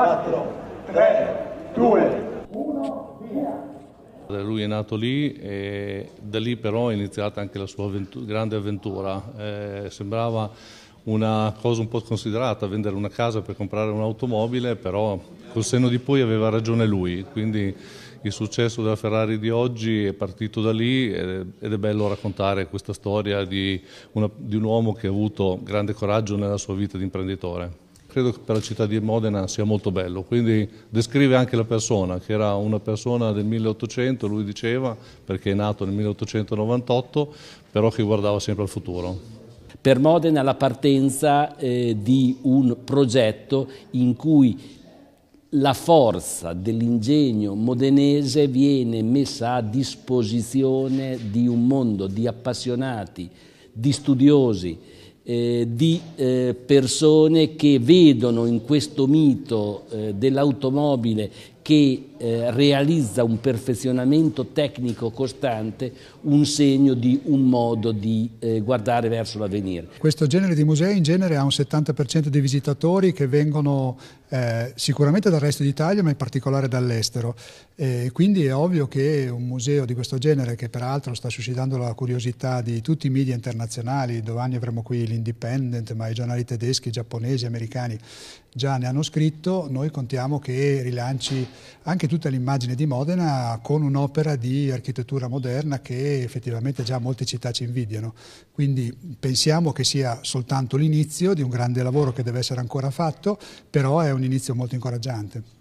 4, 3, 2, 1, via! Lui è nato lì e da lì però è iniziata anche la sua avventura, grande avventura. Eh, sembrava una cosa un po' sconsiderata, vendere una casa per comprare un'automobile, però col senno di poi aveva ragione lui, quindi il successo della Ferrari di oggi è partito da lì ed è bello raccontare questa storia di, una, di un uomo che ha avuto grande coraggio nella sua vita di imprenditore credo che per la città di Modena sia molto bello, quindi descrive anche la persona, che era una persona del 1800, lui diceva, perché è nato nel 1898, però che guardava sempre al futuro. Per Modena la partenza eh, di un progetto in cui la forza dell'ingegno modenese viene messa a disposizione di un mondo di appassionati, di studiosi, eh, di eh, persone che vedono in questo mito eh, dell'automobile che eh, realizza un perfezionamento tecnico costante, un segno di un modo di eh, guardare verso l'avvenire. Questo genere di musei in genere ha un 70% di visitatori che vengono eh, sicuramente dal resto d'Italia ma in particolare dall'estero eh, quindi è ovvio che un museo di questo genere che peraltro sta suscitando la curiosità di tutti i media internazionali domani avremo qui l'Independent ma i giornali tedeschi, giapponesi, americani già ne hanno scritto noi contiamo che rilanci anche tutta l'immagine di Modena con un'opera di architettura moderna che effettivamente già molte città ci invidiano. Quindi pensiamo che sia soltanto l'inizio di un grande lavoro che deve essere ancora fatto, però è un inizio molto incoraggiante.